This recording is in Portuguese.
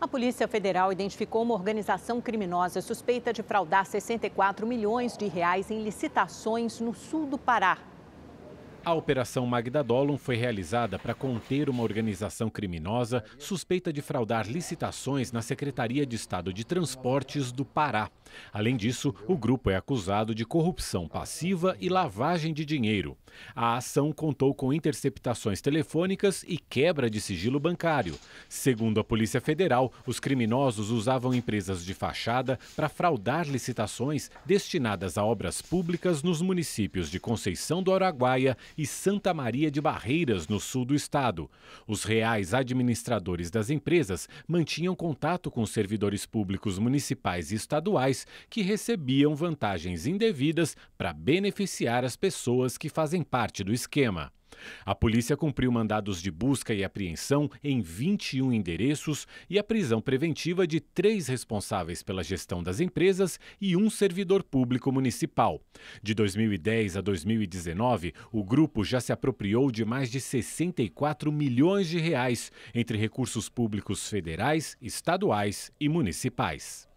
A Polícia Federal identificou uma organização criminosa suspeita de fraudar 64 milhões de reais em licitações no sul do Pará. A Operação Magda Dolon foi realizada para conter uma organização criminosa suspeita de fraudar licitações na Secretaria de Estado de Transportes do Pará. Além disso, o grupo é acusado de corrupção passiva e lavagem de dinheiro. A ação contou com interceptações telefônicas e quebra de sigilo bancário. Segundo a Polícia Federal, os criminosos usavam empresas de fachada para fraudar licitações destinadas a obras públicas nos municípios de Conceição do Araguaia e Santa Maria de Barreiras, no sul do estado. Os reais administradores das empresas mantinham contato com servidores públicos municipais e estaduais que recebiam vantagens indevidas para beneficiar as pessoas que fazem parte do esquema. A polícia cumpriu mandados de busca e apreensão em 21 endereços e a prisão preventiva de três responsáveis pela gestão das empresas e um servidor público municipal. De 2010 a 2019, o grupo já se apropriou de mais de 64 milhões de reais entre recursos públicos federais, estaduais e municipais.